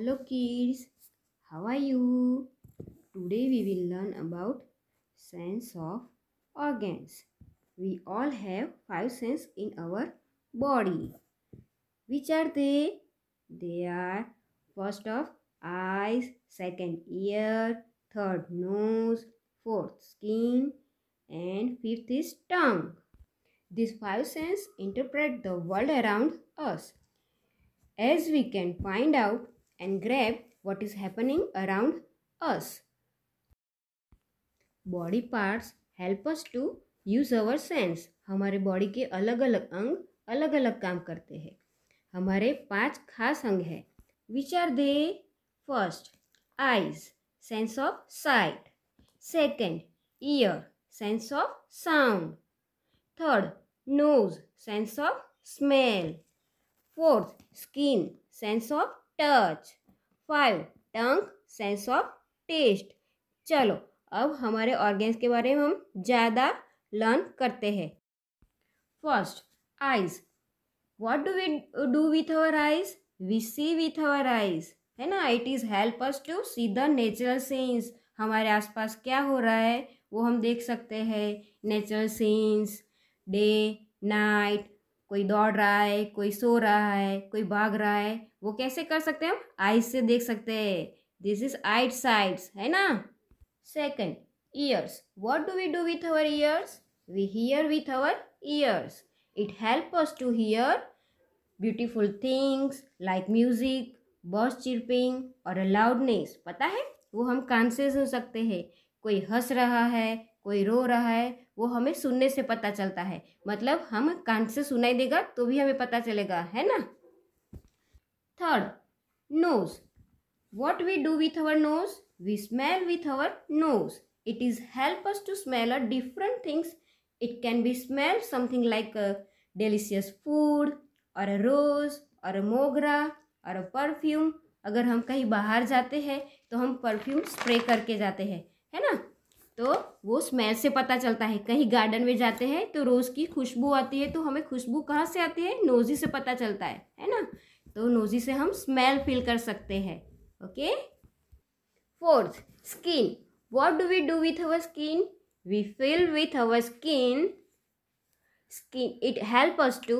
Hello kids, how are you? Today we will learn about sense of organs. We all have five senses in our body. Which are they? They are first of eyes, second ear, third nose, fourth skin and fifth is tongue. These five senses interpret the world around us. As we can find out and grab what is happening around us. Body parts help us to use our sense हमारे body के अलग अलग अंग अलग अलग काम करते हैं हमारे पांच खास अंग हैं which are they first eyes sense of sight second ear sense of sound third nose sense of smell fourth skin sense of touch five tongue sense of taste चलो अब हमारे ऑर्गेन्स के बारे में हम ज़्यादा लर्न करते हैं first eyes what do we do with our eyes we see with our eyes है ना it is help us to see the natural scenes हमारे आसपास क्या हो रहा है वो हम देख सकते हैं नेचुरल सीन्स डे नाइट कोई दौड़ रहा है कोई सो रहा है कोई भाग रहा है वो कैसे कर सकते हैं हम आइज से देख सकते हैं दिस इज आइट साइड्स है ना second ears what do we do with our ears we hear with our ears it help us to hear beautiful things like music birds chirping और अलाउडनेस पता है वो हम कान से सुन सकते हैं कोई हंस रहा है कोई रो रहा है वो हमें सुनने से पता चलता है मतलब हम कान से सुनाई देगा तो भी हमें पता चलेगा है ना third nose what we do with our nose we smell with our nose it is help us to smell a different things it can be smell something like a delicious food और a रोज और अ मोगरा और अ perfume अगर हम कहीं बाहर जाते हैं तो हम परफ्यूम स्प्रे करके जाते हैं है ना तो वो स्मेल से पता चलता है कहीं गार्डन में जाते हैं तो रोज़ की खुशबू आती है तो हमें खुशबू कहाँ से आती है नोज़ी से पता चलता है है ना तो नोज़ी से हम स्मेल फील कर सकते हैं okay fourth skin what do we do with our skin we feel with our skin skin it help us to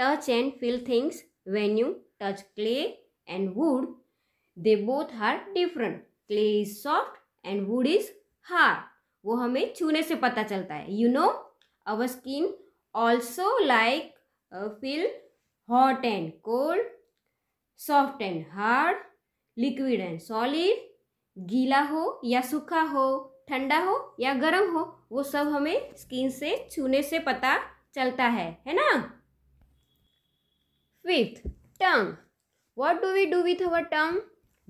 touch and feel things when you touch clay and wood they both are different clay is soft and wood is hard वो हमें छूने से पता चलता है you know our skin also like feel hot and cold soft and hard liquid and solid गीला हो या सूखा हो ठंडा हो या गर्म हो वो सब हमें स्किन से छूने से पता चलता है है ना fifth tongue what do we do with our tongue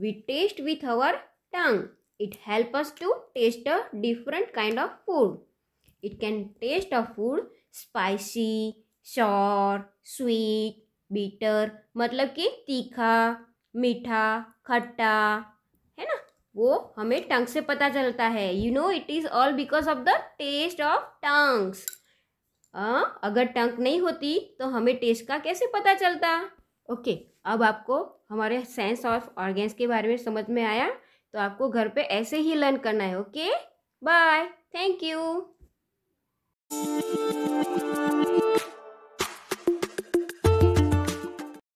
we taste with our tongue It help us to taste a different kind of food. It can taste a food spicy, sour, sweet, bitter मतलब कि तीखा मीठा खट्टा है ना वो हमें टंग से पता चलता है you know it is all because of the taste of tongues हाँ, अगर टंक नहीं होती तो हमें टेस्ट का कैसे पता चलता ओके okay, अब आपको हमारे सेंस ऑफ ऑर्गेन्स के बारे में समझ में आया तो आपको घर पे ऐसे ही लर्न करना है ओके बाय थैंक यू